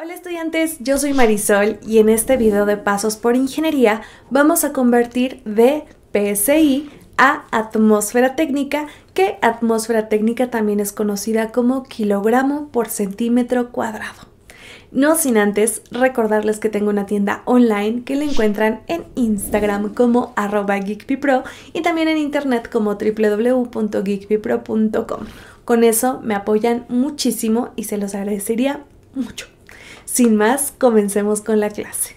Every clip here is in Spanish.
Hola estudiantes, yo soy Marisol y en este video de Pasos por Ingeniería vamos a convertir de PSI a atmósfera técnica, que atmósfera técnica también es conocida como kilogramo por centímetro cuadrado. No sin antes recordarles que tengo una tienda online que la encuentran en Instagram como arroba geekpipro y también en internet como www.geekpipro.com. Con eso me apoyan muchísimo y se los agradecería mucho. Sin más, comencemos con la clase.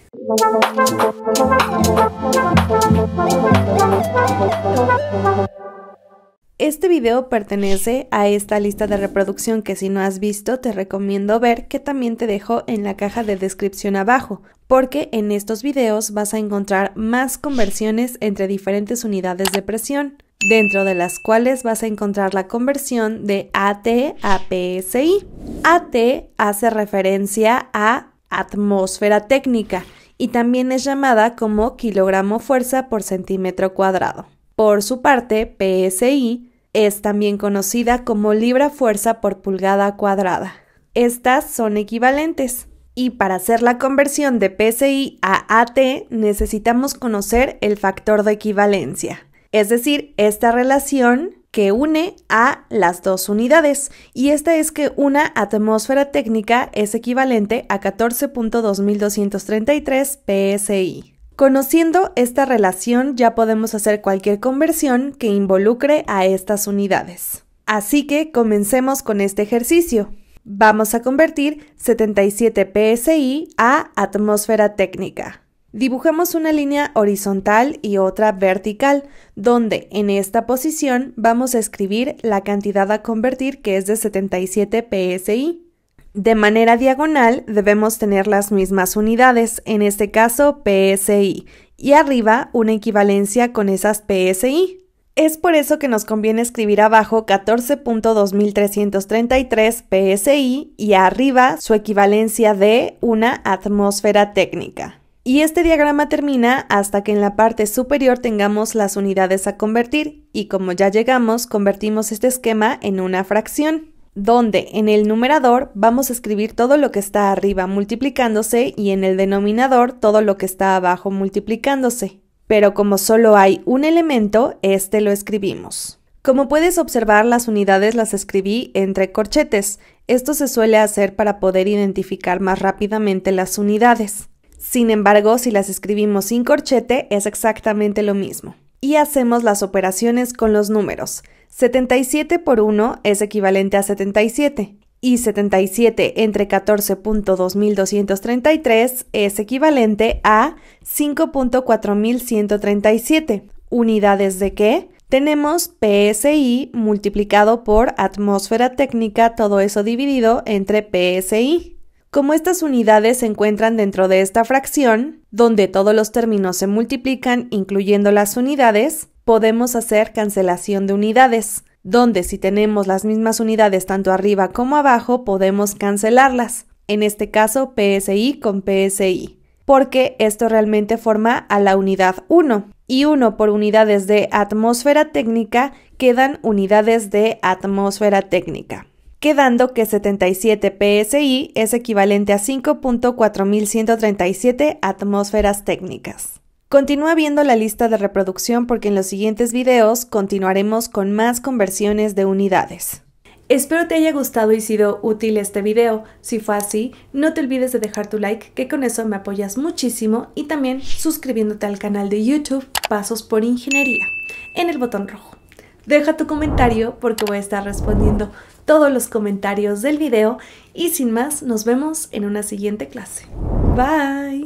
Este video pertenece a esta lista de reproducción que si no has visto te recomiendo ver que también te dejo en la caja de descripción abajo, porque en estos videos vas a encontrar más conversiones entre diferentes unidades de presión dentro de las cuales vas a encontrar la conversión de AT a PSI. AT hace referencia a atmósfera técnica y también es llamada como kilogramo fuerza por centímetro cuadrado. Por su parte, PSI es también conocida como libra fuerza por pulgada cuadrada. Estas son equivalentes. Y para hacer la conversión de PSI a AT necesitamos conocer el factor de equivalencia es decir, esta relación que une a las dos unidades, y esta es que una atmósfera técnica es equivalente a 14.2233 psi. Conociendo esta relación ya podemos hacer cualquier conversión que involucre a estas unidades. Así que comencemos con este ejercicio. Vamos a convertir 77 psi a atmósfera técnica. Dibujemos una línea horizontal y otra vertical, donde en esta posición vamos a escribir la cantidad a convertir que es de 77 psi. De manera diagonal debemos tener las mismas unidades, en este caso psi, y arriba una equivalencia con esas psi. Es por eso que nos conviene escribir abajo 14.2333 psi y arriba su equivalencia de una atmósfera técnica. Y este diagrama termina hasta que en la parte superior tengamos las unidades a convertir y como ya llegamos, convertimos este esquema en una fracción, donde en el numerador vamos a escribir todo lo que está arriba multiplicándose y en el denominador todo lo que está abajo multiplicándose. Pero como solo hay un elemento, este lo escribimos. Como puedes observar, las unidades las escribí entre corchetes. Esto se suele hacer para poder identificar más rápidamente las unidades. Sin embargo, si las escribimos sin corchete es exactamente lo mismo. Y hacemos las operaciones con los números. 77 por 1 es equivalente a 77 y 77 entre 14.2233 es equivalente a 5.4137. ¿Unidades de qué? Tenemos PSI multiplicado por atmósfera técnica, todo eso dividido entre PSI. Como estas unidades se encuentran dentro de esta fracción, donde todos los términos se multiplican incluyendo las unidades, podemos hacer cancelación de unidades, donde si tenemos las mismas unidades tanto arriba como abajo podemos cancelarlas, en este caso PSI con PSI, porque esto realmente forma a la unidad 1 y 1 por unidades de atmósfera técnica quedan unidades de atmósfera técnica quedando que 77 psi es equivalente a 5.4137 atmósferas técnicas. Continúa viendo la lista de reproducción porque en los siguientes videos continuaremos con más conversiones de unidades. Espero te haya gustado y sido útil este video. Si fue así, no te olvides de dejar tu like, que con eso me apoyas muchísimo, y también suscribiéndote al canal de YouTube Pasos por Ingeniería, en el botón rojo. Deja tu comentario porque voy a estar respondiendo todos los comentarios del video y sin más nos vemos en una siguiente clase. Bye.